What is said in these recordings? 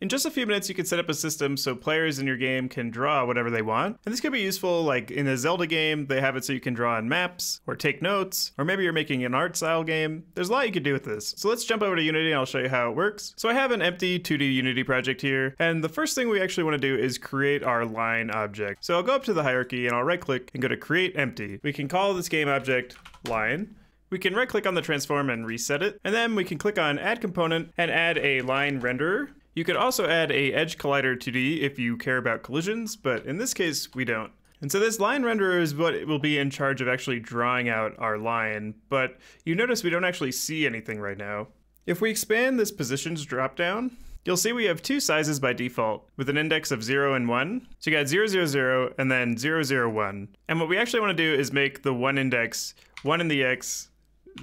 In just a few minutes, you can set up a system so players in your game can draw whatever they want. And this could be useful, like in a Zelda game, they have it so you can draw on maps or take notes, or maybe you're making an art style game. There's a lot you could do with this. So let's jump over to Unity and I'll show you how it works. So I have an empty 2D Unity project here. And the first thing we actually want to do is create our line object. So I'll go up to the hierarchy and I'll right click and go to create empty. We can call this game object line. We can right click on the transform and reset it. And then we can click on add component and add a line renderer you could also add a edge collider 2D if you care about collisions, but in this case, we don't. And so this line renderer is what will be in charge of actually drawing out our line, but you notice we don't actually see anything right now. If we expand this positions dropdown, you'll see we have two sizes by default with an index of 0 and 1. So you got 000, 0 and then 001. And what we actually want to do is make the 1 index 1 in the x,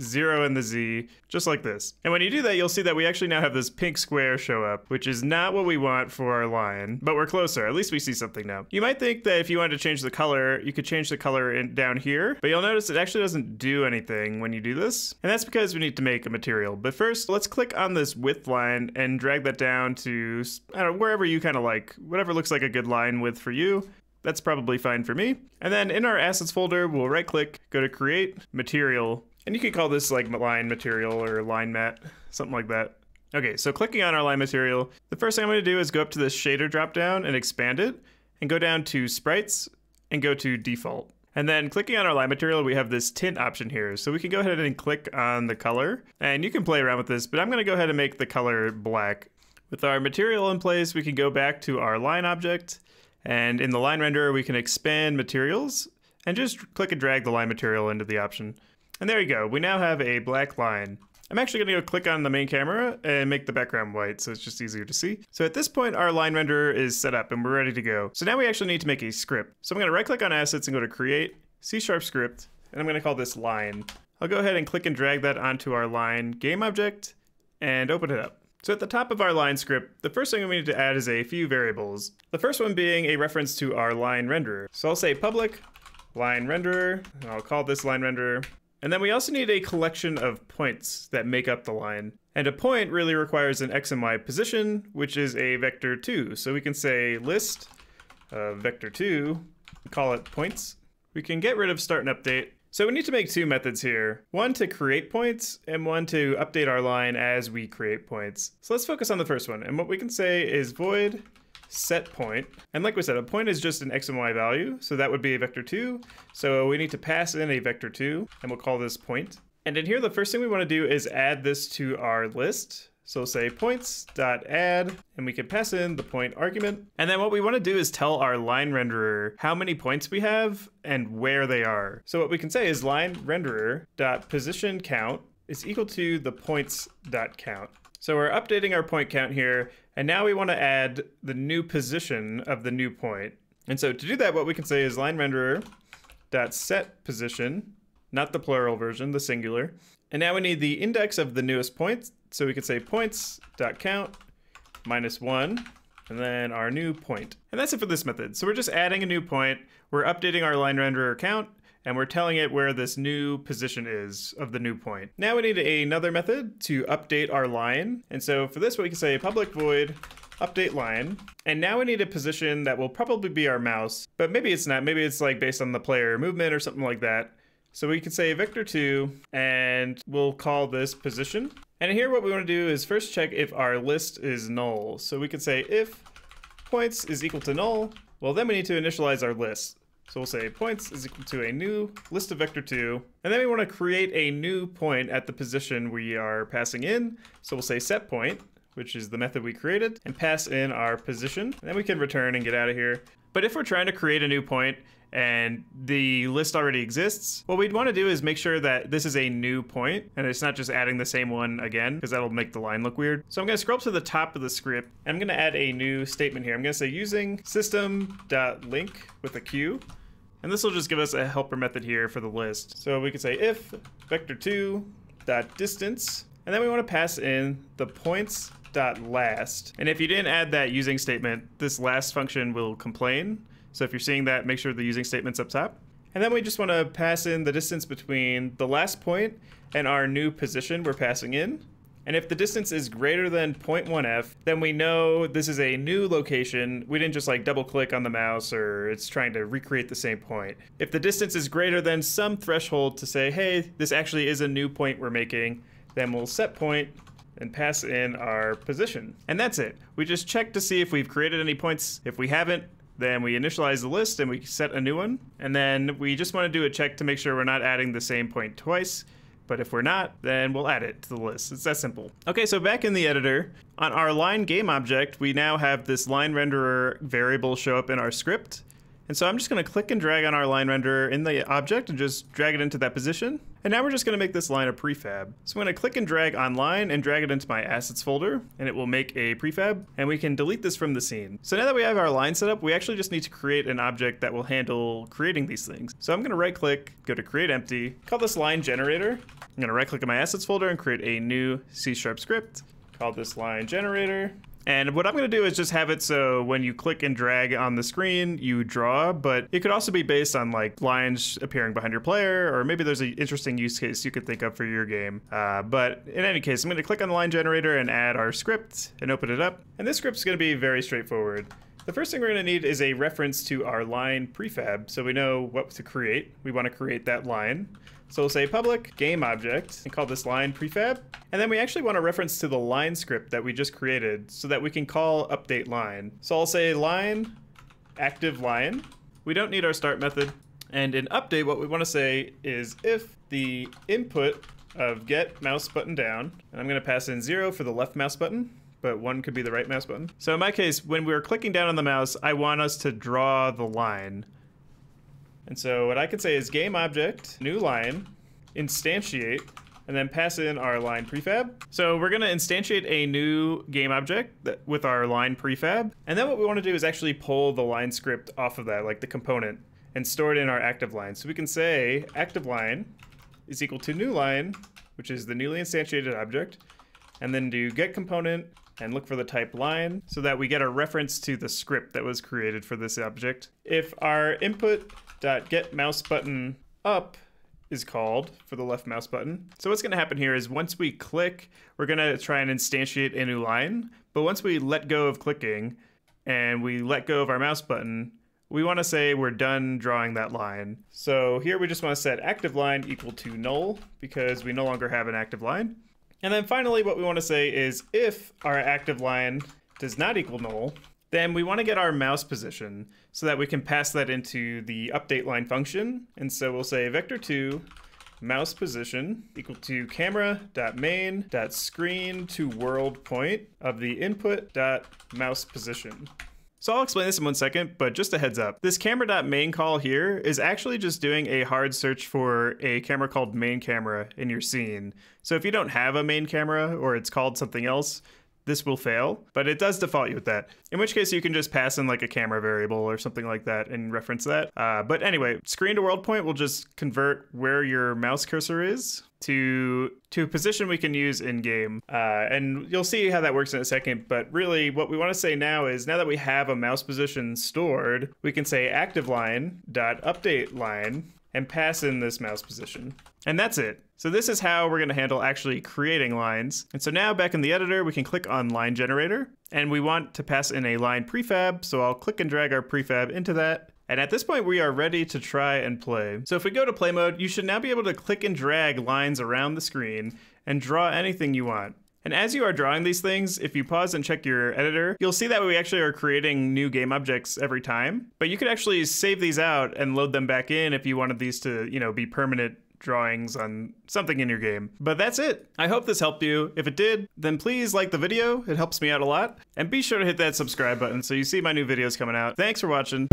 zero and the Z, just like this. And when you do that, you'll see that we actually now have this pink square show up, which is not what we want for our line. but we're closer. At least we see something now. You might think that if you wanted to change the color, you could change the color in, down here, but you'll notice it actually doesn't do anything when you do this. And that's because we need to make a material. But first, let's click on this width line and drag that down to, I don't know, wherever you kind of like, whatever looks like a good line width for you. That's probably fine for me. And then in our assets folder, we'll right click, go to create material and you could call this like line material or line mat, something like that. Okay, so clicking on our line material, the first thing I'm gonna do is go up to this shader dropdown and expand it, and go down to sprites and go to default. And then clicking on our line material, we have this tint option here. So we can go ahead and click on the color and you can play around with this, but I'm gonna go ahead and make the color black. With our material in place, we can go back to our line object and in the line renderer, we can expand materials and just click and drag the line material into the option. And there you go. We now have a black line. I'm actually gonna go click on the main camera and make the background white so it's just easier to see. So at this point, our line renderer is set up and we're ready to go. So now we actually need to make a script. So I'm gonna right click on assets and go to create, C sharp script, and I'm gonna call this line. I'll go ahead and click and drag that onto our line game object and open it up. So at the top of our line script, the first thing we need to add is a few variables. The first one being a reference to our line renderer. So I'll say public line renderer, and I'll call this line renderer and then we also need a collection of points that make up the line. And a point really requires an x and y position, which is a vector 2. So we can say list of vector 2, call it points. We can get rid of start and update. So we need to make two methods here, one to create points and one to update our line as we create points. So let's focus on the first one. And what we can say is void set point. And like we said, a point is just an x and y value, so that would be a vector 2. So we need to pass in a vector 2, and we'll call this point. And in here, the first thing we want to do is add this to our list. So we'll say points.add, and we can pass in the point argument. And then what we want to do is tell our line renderer how many points we have and where they are. So what we can say is line renderer.position count is equal to the points.count. So we're updating our point count here, and now we want to add the new position of the new point. And so to do that, what we can say is line renderer dot set position, not the plural version, the singular. And now we need the index of the newest point. So we could say points dot count minus one, and then our new point. And that's it for this method. So we're just adding a new point. We're updating our line renderer count, and we're telling it where this new position is of the new point. Now we need another method to update our line. And so for this, we can say public void update line. And now we need a position that will probably be our mouse, but maybe it's not. Maybe it's like based on the player movement or something like that. So we can say vector2 and we'll call this position. And here what we want to do is first check if our list is null. So we could say if points is equal to null, well then we need to initialize our list. So we'll say points is equal to a new list of vector two. And then we want to create a new point at the position we are passing in. So we'll say set point, which is the method we created, and pass in our position. And then we can return and get out of here. But if we're trying to create a new point, and the list already exists, what we'd want to do is make sure that this is a new point and it's not just adding the same one again because that'll make the line look weird. So I'm going to scroll up to the top of the script and I'm going to add a new statement here. I'm going to say using system.link with a Q. And this will just give us a helper method here for the list. So we could say if vector2 dot distance, and then we want to pass in the points dot last. And if you didn't add that using statement, this last function will complain so if you're seeing that, make sure the using statement's up top. And then we just want to pass in the distance between the last point and our new position we're passing in. And if the distance is greater than 0.1f, then we know this is a new location. We didn't just like double click on the mouse or it's trying to recreate the same point. If the distance is greater than some threshold to say, hey, this actually is a new point we're making, then we'll set point and pass in our position. And that's it. We just check to see if we've created any points. If we haven't, then we initialize the list and we set a new one. And then we just want to do a check to make sure we're not adding the same point twice. But if we're not, then we'll add it to the list. It's that simple. Okay, so back in the editor, on our line game object, we now have this line renderer variable show up in our script. And so I'm just going to click and drag on our line renderer in the object and just drag it into that position. And now we're just going to make this line a prefab. So I'm going to click and drag on line and drag it into my assets folder and it will make a prefab and we can delete this from the scene. So now that we have our line set up, we actually just need to create an object that will handle creating these things. So I'm going to right click, go to create empty, call this line generator. I'm going to right click on my assets folder and create a new C sharp script. Call this line generator and what I'm going to do is just have it so when you click and drag on the screen, you draw, but it could also be based on like lines appearing behind your player, or maybe there's an interesting use case you could think of for your game. Uh, but in any case, I'm going to click on the line generator and add our script and open it up. And this script is going to be very straightforward. The first thing we're going to need is a reference to our line prefab so we know what to create. We want to create that line. So we'll say public game object and call this line prefab. And then we actually want a reference to the line script that we just created so that we can call update line. So I'll say line active line. We don't need our start method. And in update, what we want to say is if the input of get mouse button down, and I'm going to pass in zero for the left mouse button, but one could be the right mouse button. So in my case, when we are clicking down on the mouse, I want us to draw the line. And so what I could say is game object, new line, instantiate, and then pass in our line prefab. So we're gonna instantiate a new game object with our line prefab. And then what we wanna do is actually pull the line script off of that, like the component, and store it in our active line. So we can say active line is equal to new line, which is the newly instantiated object, and then do get component and look for the type line so that we get a reference to the script that was created for this object. If our input dot get mouse button up is called for the left mouse button. So what's going to happen here is once we click, we're going to try and instantiate a new line. But once we let go of clicking and we let go of our mouse button, we want to say we're done drawing that line. So here we just want to set active line equal to null because we no longer have an active line. And then finally, what we want to say is if our active line does not equal null, then we want to get our mouse position so that we can pass that into the update line function. And so we'll say vector2 mouse position equal to camera.main.screen to world point of the input.mouse position. So I'll explain this in one second, but just a heads up. This camera.main call here is actually just doing a hard search for a camera called main camera in your scene. So if you don't have a main camera or it's called something else, this will fail, but it does default you with that. In which case, you can just pass in like a camera variable or something like that and reference that. Uh, but anyway, screen to world point will just convert where your mouse cursor is to to a position we can use in game, uh, and you'll see how that works in a second. But really, what we want to say now is now that we have a mouse position stored, we can say active line dot update line and pass in this mouse position. And that's it. So this is how we're gonna handle actually creating lines. And so now back in the editor, we can click on line generator and we want to pass in a line prefab. So I'll click and drag our prefab into that. And at this point, we are ready to try and play. So if we go to play mode, you should now be able to click and drag lines around the screen and draw anything you want. And as you are drawing these things, if you pause and check your editor, you'll see that we actually are creating new game objects every time. But you could actually save these out and load them back in if you wanted these to, you know, be permanent drawings on something in your game. But that's it. I hope this helped you. If it did, then please like the video. It helps me out a lot. And be sure to hit that subscribe button so you see my new videos coming out. Thanks for watching.